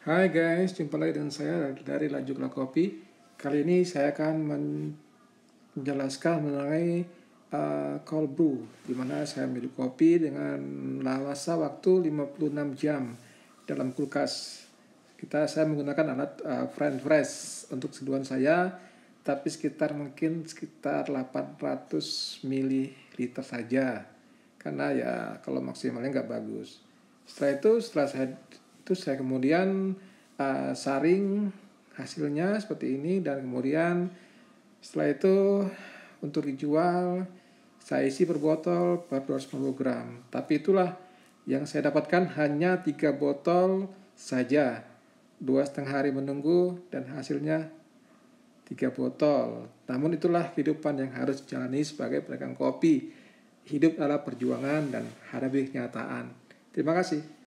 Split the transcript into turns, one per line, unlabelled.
Hai guys, jumpa lagi dengan saya dari Lanjutlah Kopi. Kali ini saya akan menjelaskan mengenai uh, cold brew, di saya minum kopi dengan lawasa waktu 56 jam dalam kulkas. Kita saya menggunakan alat uh, French press untuk seduhan saya, tapi sekitar mungkin sekitar 800 ml saja. Karena ya kalau maksimalnya nggak bagus. Setelah itu, setelah saya Terus saya kemudian uh, saring hasilnya seperti ini dan kemudian setelah itu untuk dijual saya isi per botol per 250 gram. Tapi itulah yang saya dapatkan hanya tiga botol saja. Dua setengah hari menunggu dan hasilnya tiga botol. Namun itulah kehidupan yang harus dijalani sebagai pedagang kopi. Hidup adalah perjuangan dan hadapi kenyataan. Terima kasih.